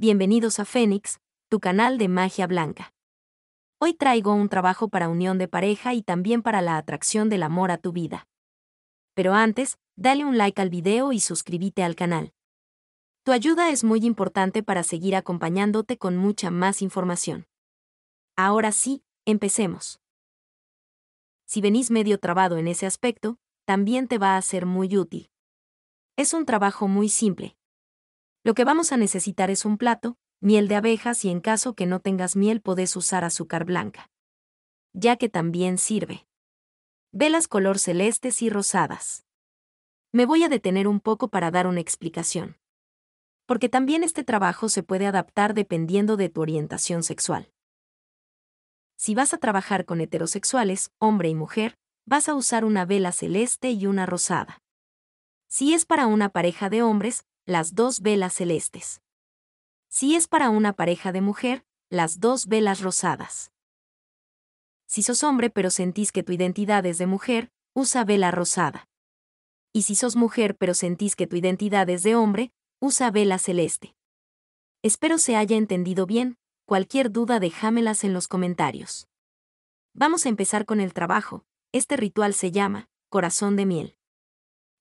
Bienvenidos a Fénix, tu canal de magia blanca. Hoy traigo un trabajo para unión de pareja y también para la atracción del amor a tu vida. Pero antes, dale un like al video y suscríbete al canal. Tu ayuda es muy importante para seguir acompañándote con mucha más información. Ahora sí, empecemos. Si venís medio trabado en ese aspecto, también te va a ser muy útil. Es un trabajo muy simple, lo que vamos a necesitar es un plato, miel de abejas y en caso que no tengas miel podés usar azúcar blanca. Ya que también sirve. Velas color celestes y rosadas. Me voy a detener un poco para dar una explicación. Porque también este trabajo se puede adaptar dependiendo de tu orientación sexual. Si vas a trabajar con heterosexuales, hombre y mujer, vas a usar una vela celeste y una rosada. Si es para una pareja de hombres, las dos velas celestes. Si es para una pareja de mujer, las dos velas rosadas. Si sos hombre pero sentís que tu identidad es de mujer, usa vela rosada. Y si sos mujer pero sentís que tu identidad es de hombre, usa vela celeste. Espero se haya entendido bien, cualquier duda déjamelas en los comentarios. Vamos a empezar con el trabajo, este ritual se llama, corazón de miel.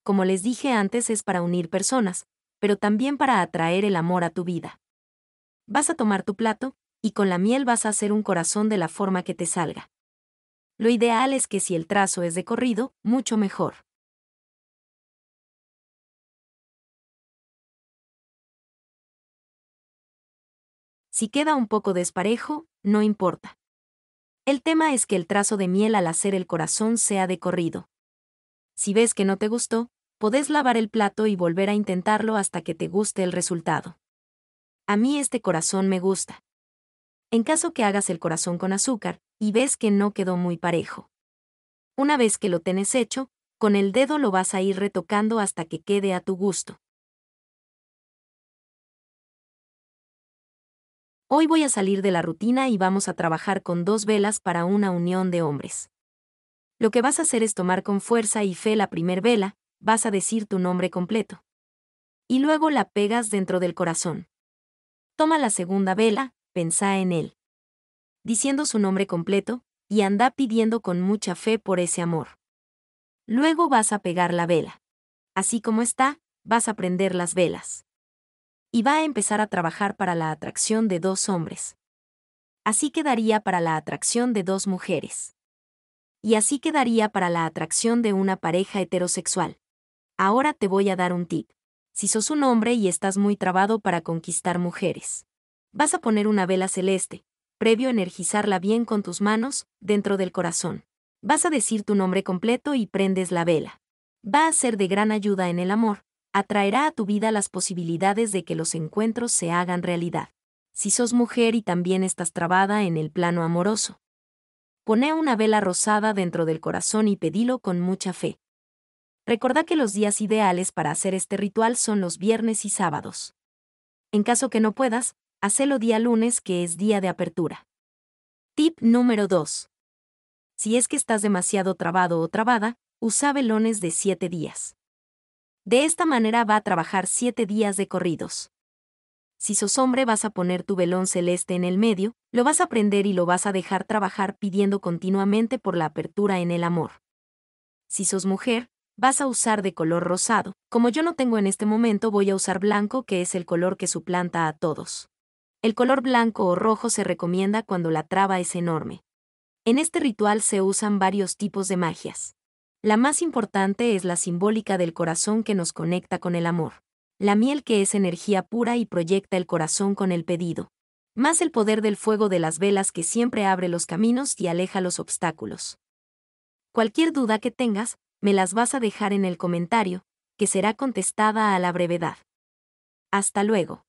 Como les dije antes es para unir personas, pero también para atraer el amor a tu vida. Vas a tomar tu plato, y con la miel vas a hacer un corazón de la forma que te salga. Lo ideal es que si el trazo es de corrido, mucho mejor. Si queda un poco desparejo, no importa. El tema es que el trazo de miel al hacer el corazón sea de corrido. Si ves que no te gustó, podés lavar el plato y volver a intentarlo hasta que te guste el resultado. A mí este corazón me gusta. En caso que hagas el corazón con azúcar y ves que no quedó muy parejo. Una vez que lo tenés hecho, con el dedo lo vas a ir retocando hasta que quede a tu gusto. Hoy voy a salir de la rutina y vamos a trabajar con dos velas para una unión de hombres. Lo que vas a hacer es tomar con fuerza y fe la primer vela, vas a decir tu nombre completo. Y luego la pegas dentro del corazón. Toma la segunda vela, pensá en él. Diciendo su nombre completo, y anda pidiendo con mucha fe por ese amor. Luego vas a pegar la vela. Así como está, vas a prender las velas. Y va a empezar a trabajar para la atracción de dos hombres. Así quedaría para la atracción de dos mujeres. Y así quedaría para la atracción de una pareja heterosexual. Ahora te voy a dar un tip. Si sos un hombre y estás muy trabado para conquistar mujeres, vas a poner una vela celeste, previo energizarla bien con tus manos, dentro del corazón. Vas a decir tu nombre completo y prendes la vela. Va a ser de gran ayuda en el amor, atraerá a tu vida las posibilidades de que los encuentros se hagan realidad. Si sos mujer y también estás trabada en el plano amoroso, pone una vela rosada dentro del corazón y pedilo con mucha fe. Recordá que los días ideales para hacer este ritual son los viernes y sábados. En caso que no puedas, hacelo día lunes que es día de apertura. Tip número 2. Si es que estás demasiado trabado o trabada, usa velones de 7 días. De esta manera va a trabajar 7 días de corridos. Si sos hombre vas a poner tu velón celeste en el medio, lo vas a prender y lo vas a dejar trabajar pidiendo continuamente por la apertura en el amor. Si sos mujer, vas a usar de color rosado. Como yo no tengo en este momento, voy a usar blanco, que es el color que suplanta a todos. El color blanco o rojo se recomienda cuando la traba es enorme. En este ritual se usan varios tipos de magias. La más importante es la simbólica del corazón que nos conecta con el amor. La miel que es energía pura y proyecta el corazón con el pedido. Más el poder del fuego de las velas que siempre abre los caminos y aleja los obstáculos. Cualquier duda que tengas, me las vas a dejar en el comentario, que será contestada a la brevedad. Hasta luego.